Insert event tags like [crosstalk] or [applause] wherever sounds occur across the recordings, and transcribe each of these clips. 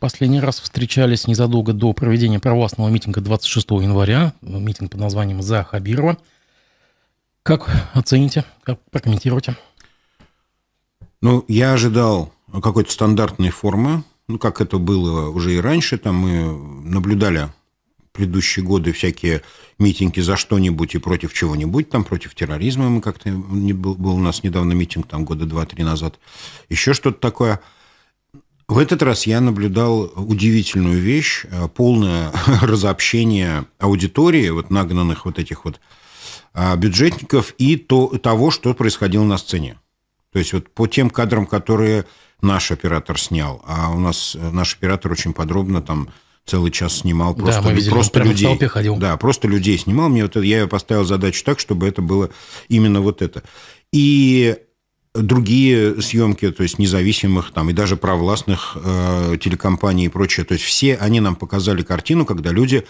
Последний раз встречались незадолго до проведения провластного митинга 26 января, митинг под названием «За Хабирова». Как оцените, как прокомментируете? Ну, я ожидал какой-то стандартной формы, ну, как это было уже и раньше, там мы наблюдали предыдущие годы всякие митинги за что-нибудь и против чего-нибудь, там против терроризма мы как-то, был, был у нас недавно митинг там года два-три назад, еще что-то такое – в этот раз я наблюдал удивительную вещь, э, полное [laughs] разобщение аудитории, вот нагнанных вот этих вот а, бюджетников и то, того, что происходило на сцене. То есть вот по тем кадрам, которые наш оператор снял, а у нас э, наш оператор очень подробно там целый час снимал просто, да, мы видели, просто прямо людей. ходил. Да, просто людей снимал. Мне вот я поставил задачу так, чтобы это было именно вот это. И другие съемки, то есть независимых там, и даже провластных э, телекомпаний и прочее. То есть все они нам показали картину, когда люди,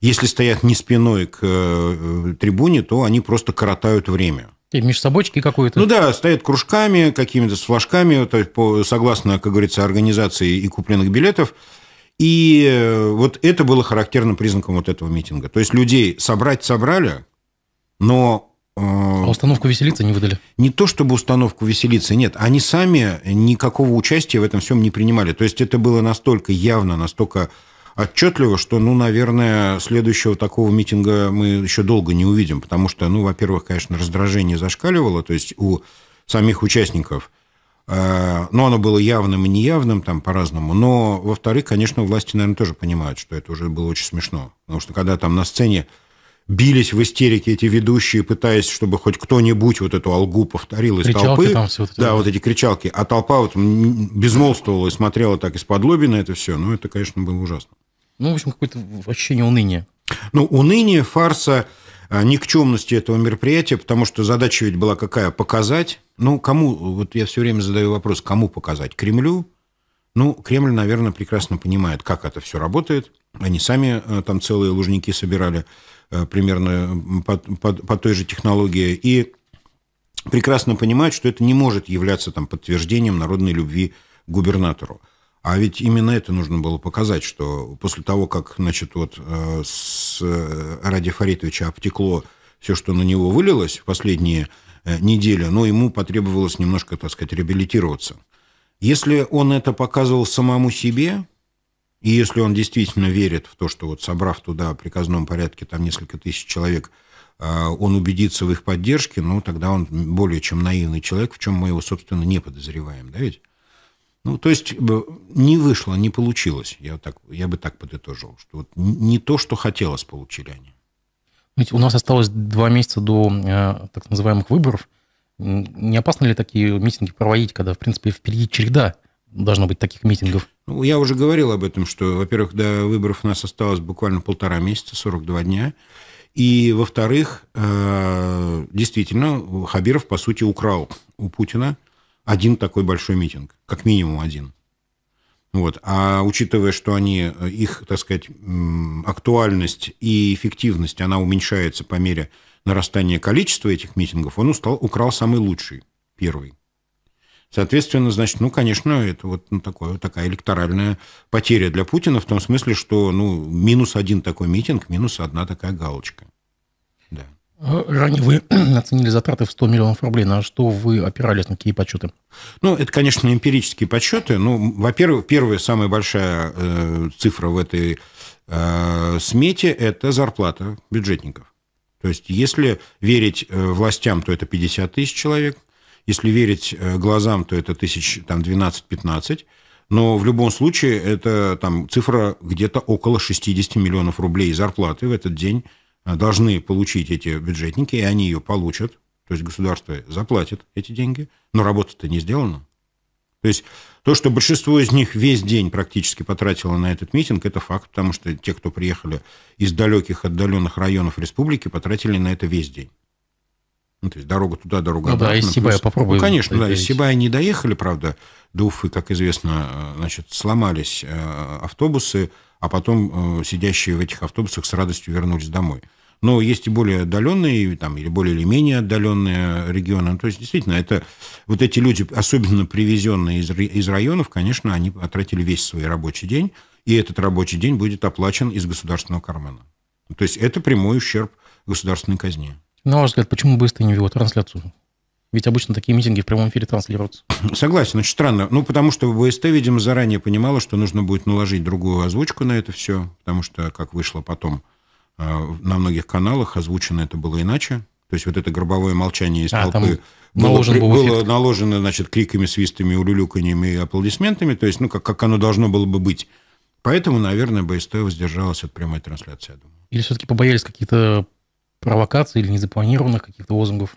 если стоят не спиной к э, э трибуне, то они просто коротают время. И межсобочки какой-то. Ну да, стоят кружками, какими-то с флажками, то есть по, согласно, как говорится, организации и купленных билетов. И э, вот это было характерным признаком вот этого митинга. То есть людей собрать собрали, но а установку веселиться не выдали? Не то чтобы установку веселиться, нет. Они сами никакого участия в этом всем не принимали. То есть это было настолько явно, настолько отчетливо, что, ну, наверное, следующего такого митинга мы еще долго не увидим, потому что, ну, во-первых, конечно, раздражение зашкаливало, то есть у самих участников, а, но ну, оно было явным и неявным, там, по-разному. Но, во-вторых, конечно, власти, наверное, тоже понимают, что это уже было очень смешно, потому что когда там на сцене бились в истерике эти ведущие, пытаясь, чтобы хоть кто-нибудь вот эту алгу повторил из кричалки толпы. Там все вот да, вот эти кричалки. А толпа вот безмолвствовала и смотрела так из-под лоби на это все. Ну, это, конечно, было ужасно. Ну, в общем, какое-то ощущение уныния. Ну, уныние, фарса, а, никчемности этого мероприятия, потому что задача ведь была какая? Показать. Ну, кому, вот я все время задаю вопрос, кому показать? Кремлю? Ну, Кремль, наверное, прекрасно понимает, как это все работает. Они сами э, там целые лужники собирали э, примерно по, по, по той же технологии. И прекрасно понимают, что это не может являться там, подтверждением народной любви к губернатору. А ведь именно это нужно было показать, что после того, как значит, вот, э, с Ради Фаритовича обтекло все, что на него вылилось в последние недели, но ну, ему потребовалось немножко, так сказать, реабилитироваться – если он это показывал самому себе, и если он действительно верит в то, что вот собрав туда в приказном порядке там несколько тысяч человек, а, он убедится в их поддержке, ну, тогда он более чем наивный человек, в чем мы его, собственно, не подозреваем, да ведь? Ну, то есть не вышло, не получилось. Я, так, я бы так подытожил, что вот не то, что хотелось, получили они. Ведь у нас осталось два месяца до э, так называемых выборов – не опасно ли такие митинги проводить, когда, в принципе, впереди череда должно быть таких митингов? Ну, я уже говорил об этом, что, во-первых, до выборов у нас осталось буквально полтора месяца, 42 дня. И, во-вторых, э, действительно, Хабиров, по сути, украл у Путина один такой большой митинг, как минимум один. Вот. А учитывая, что они, э, их, так сказать, актуальность и эффективность, она уменьшается по мере нарастания количества этих митингов, он устал, украл самый лучший, первый. Соответственно, значит, ну, конечно, это вот ну, такое, такая электоральная потеря для Путина в том смысле, что ну, минус один такой митинг, минус одна такая галочка. Да. Э, Ранее вы [clears throat] оценили затраты в 100 миллионов рублей. На что вы опирались, на какие подсчеты? Ну, это, конечно, эмпирические подсчеты. Ну, во-первых, первая самая большая э, цифра в этой э, смете – это зарплата бюджетников. То есть, если верить э, властям, то это 50 тысяч человек. Если верить э, глазам, то это тысяч там 12-15. Но в любом случае это там цифра где-то около 60 миллионов рублей зарплаты в этот день э, должны получить эти бюджетники, и они ее получат то есть государство заплатит эти деньги, но работа-то не сделана. То есть то, что большинство из них весь день практически потратило на этот митинг, это факт, потому что те, кто приехали из далеких отдаленных районов республики, потратили на это весь день. Ну, то есть дорога туда, дорога ну, обратно. Да, из Сибая плюс... попробуем. Ну, конечно, да, из Сибая не доехали, правда, до Уфы, как известно, значит, сломались э, автобусы, а потом э, сидящие в этих автобусах с радостью вернулись домой но есть и более отдаленные, там, или более или менее отдаленные э, регионы. Ну, то есть, действительно, это вот эти люди, особенно привезенные из, из районов, конечно, они потратили весь свой рабочий день, и этот рабочий день будет оплачен из государственного кармана. Ну, то есть это прямой ущерб государственной казне. На ваш взгляд, почему быстро не вел трансляцию? Ведь обычно такие митинги в прямом эфире транслируются. [clears throat] Согласен, очень странно. Ну, потому что ВСТ, видимо, заранее понимала, что нужно будет наложить другую озвучку на это все, потому что, как вышло потом, Э, на многих каналах озвучено это было иначе. То есть вот это гробовое молчание из а, толпы было, было наложено, значит, криками, свистами, улюлюканьями и аплодисментами. То есть, ну, как, как оно должно было бы быть. Поэтому, наверное, БСТ воздержалась от прямой трансляции, я думаю. Или все-таки побоялись каких-то провокаций или незапланированных каких-то лозунгов?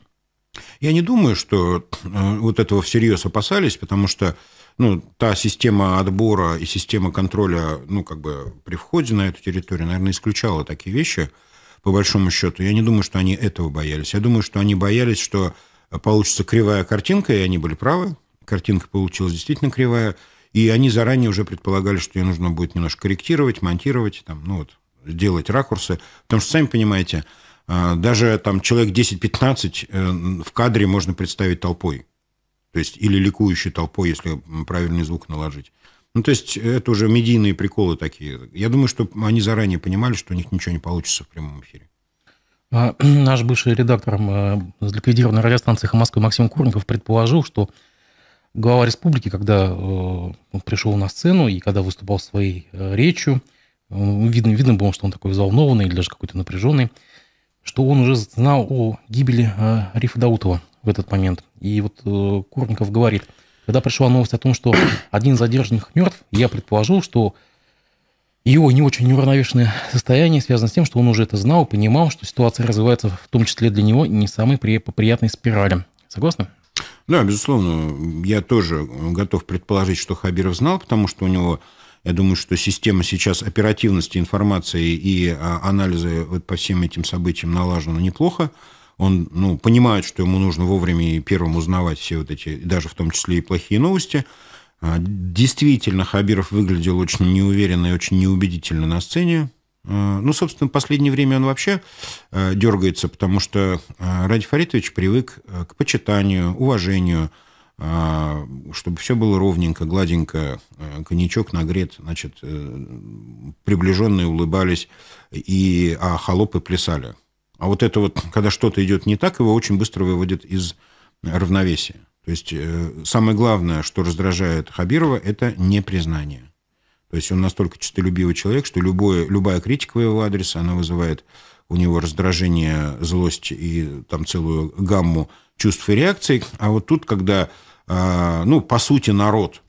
Я не думаю, что э, вот этого всерьез опасались, потому что ну, та система отбора и система контроля, ну, как бы при входе на эту территорию, наверное, исключала такие вещи, по большому счету. Я не думаю, что они этого боялись. Я думаю, что они боялись, что получится кривая картинка, и они были правы. Картинка получилась действительно кривая. И они заранее уже предполагали, что ее нужно будет немножко корректировать, монтировать, там, ну вот, делать ракурсы. Потому что, сами понимаете, а, даже там человек 10-15 э, в кадре можно представить толпой. То есть, или ликующей толпой, если правильный звук наложить. Ну, то есть, это уже медийные приколы такие. Я думаю, что они заранее понимали, что у них ничего не получится в прямом эфире. А, [clears throat] наш бывший редактор э, ликвидированной радиостанции «Москвы» Максим Курников предположил, что глава республики, когда э, пришел на сцену и когда выступал своей э, речью, видно, видно было, что он такой взволнованный или даже какой-то напряженный, что он уже знал о гибели Рифа Даутова, в этот момент. И вот э, Курников говорит, когда пришла новость о том, что один задержанных мертв, я предположил, что его не очень неуравновешенное состояние связано с тем, что он уже это знал, понимал, что ситуация развивается в том числе для него не самой при, приятной спирали. Согласны? Да, безусловно. Я тоже готов предположить, что Хабиров знал, потому что у него, я думаю, что система сейчас оперативности информации и а, анализа вот по всем этим событиям налажена неплохо он ну, понимает, что ему нужно вовремя и первым узнавать все вот эти, даже в том числе и плохие новости. А, действительно, Хабиров выглядел очень неуверенно и очень неубедительно на сцене. А, ну, собственно, в последнее время он вообще а, дергается, потому что Ради Фаритович привык к почитанию, уважению, чтобы все было ровненько, гладенько, коньячок нагрет, значит, э, приближенные улыбались, и, а холопы плясали. А вот это вот, когда что-то идет не так, его очень быстро выводит из равновесия. То есть э, самое главное, что раздражает Хабирова, это непризнание. То есть он настолько честолюбивый человек, что любое, любая критика в его адреса, она вызывает у него раздражение, злость и там целую гамму чувств и реакций. А вот тут, когда, а, ну, по сути, народ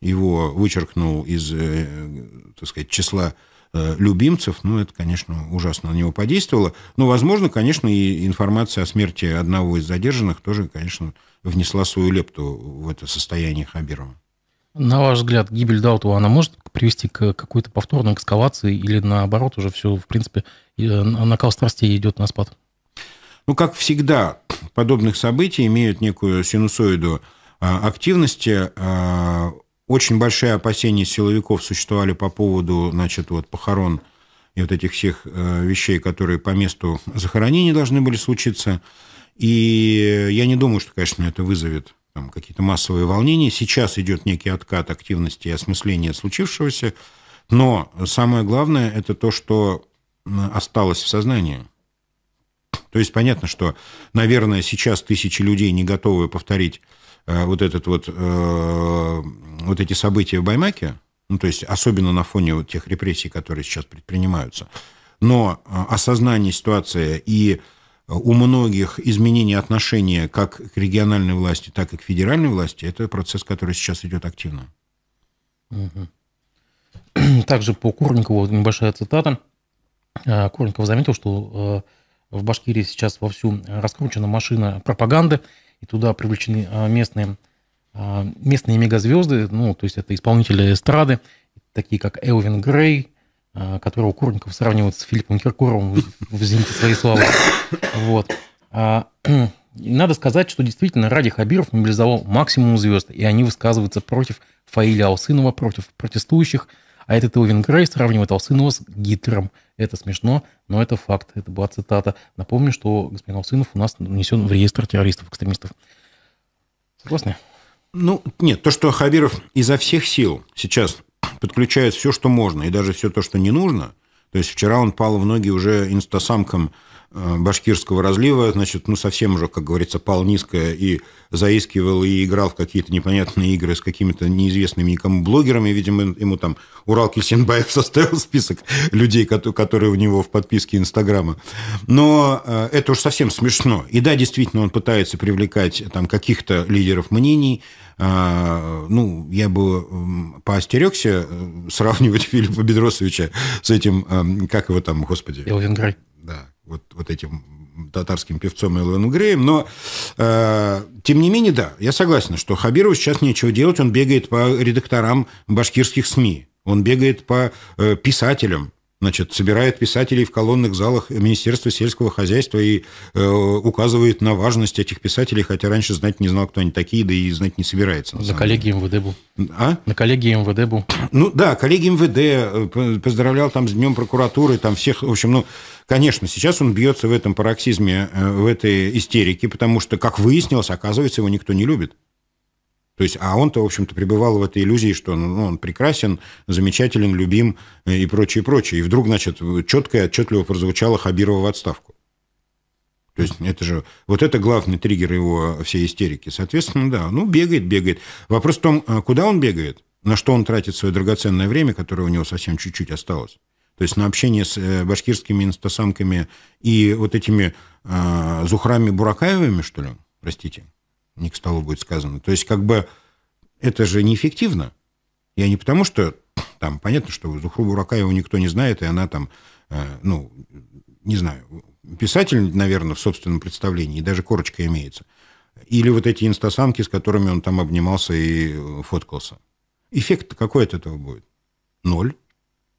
его вычеркнул из, э, так сказать, числа Э, любимцев, ну, это, конечно, ужасно на него подействовало. Но, ну, возможно, конечно, и информация о смерти одного из задержанных тоже, конечно, внесла свою лепту в это состояние Хабирова. На ваш взгляд, гибель Даутова, она может привести к какой-то повторной экскалации или, наоборот, уже все, в принципе, э, накал страстей идет на спад? Ну, как всегда, подобных событий имеют некую синусоиду а, активности. А, очень большие опасения силовиков существовали по поводу значит, вот, похорон и вот этих всех э, вещей, которые по месту захоронения должны были случиться. И я не думаю, что, конечно, это вызовет там, какие-то массовые волнения. Сейчас идет некий откат активности и осмысления случившегося. Но самое главное – это то, что осталось в сознании. То есть понятно, что, наверное, сейчас тысячи людей не готовы повторить Э, вот, этот вот, э, вот эти события в Баймаке, ну, то есть особенно на фоне вот тех репрессий, которые сейчас предпринимаются, но э, осознание ситуации и у многих изменение отношения как к региональной власти, так и к федеральной власти, это процесс, который сейчас идет активно. [clears throat] Также по Курникову небольшая цитата. Корников заметил, что в Башкирии сейчас вовсю раскручена машина пропаганды – и туда привлечены а, местные, а, местные мегазвезды, ну, то есть это исполнители эстрады, такие как Элвин Грей, а, которого Корников сравнивает с Филиппом Киркоровым, в [laughs] «Зените свои слова». Вот. И надо сказать, что действительно Ради Хабиров мобилизовал максимум звезд, и они высказываются против Фаиля Алсынова, против протестующих, а этот Элвин Грей сравнивает Алсынова с Гитлером – это смешно, но это факт. Это была цитата. Напомню, что господин Алсынов у нас нанесен в реестр террористов, экстремистов. Согласны? Ну, нет, то, что Хабиров изо всех сил сейчас подключает все, что можно, и даже все то, что не нужно – то есть вчера он пал в ноги уже инстасамкам э, башкирского разлива, значит, ну, совсем уже, как говорится, пал низко и заискивал, и играл в какие-то непонятные игры с какими-то неизвестными никому блогерами. Видимо, ему там Урал Кельсенбаев [laughs] составил список людей, которые у него в подписке Инстаграма. Но э, это уж совсем смешно. И да, действительно, он пытается привлекать там каких-то лидеров мнений, а, ну, я бы поостерегся э, сравнивать [laughs] Филиппа Бедросовича с этим, эм, как его там, господи... Элвин Грей. Да, вот, вот этим татарским певцом Элвин Греем, но, э, тем не менее, да, я согласен, что Хабирову сейчас нечего делать, он бегает по редакторам башкирских СМИ, он бегает по э, писателям, значит, собирает писателей в колонных залах Министерства сельского хозяйства и э, указывает на важность этих писателей, хотя раньше знать не знал, кто они такие, да и знать не собирается. На, на коллегии МВД был. А? На коллегии МВД был. Ну да, коллеги МВД, э, поздравлял там с Днем прокуратуры, там всех, в общем, ну, конечно, сейчас он бьется в этом пароксизме, э, в этой истерике, потому что, как выяснилось, оказывается, его никто не любит. То есть, а он-то, в общем-то, пребывал в этой иллюзии, что ну, он прекрасен, замечателен, любим э, и прочее, прочее. И вдруг, значит, четко и отчетливо прозвучало Хабирова в отставку. То есть это же, вот это главный триггер его э, всей истерики. Соответственно, да, ну, бегает, бегает. Вопрос в том, э, куда он бегает, на что он тратит свое драгоценное время, которое у него совсем чуть-чуть осталось. То есть на общение с башкирскими инстасамками и вот этими э, Зухрами Буракаевыми, что ли, простите не к столу будет сказано. То есть, как бы, это же неэффективно. Я не потому, что [clears throat] там, понятно, что Зухру его никто не знает, и она там, э, ну, не знаю, писатель, наверное, в собственном представлении, и даже корочка имеется. Или вот эти инстасамки, с которыми он там обнимался и э, фоткался. Эффект какой от этого будет? Ноль.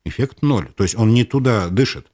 Эффект ноль. То есть он не туда дышит.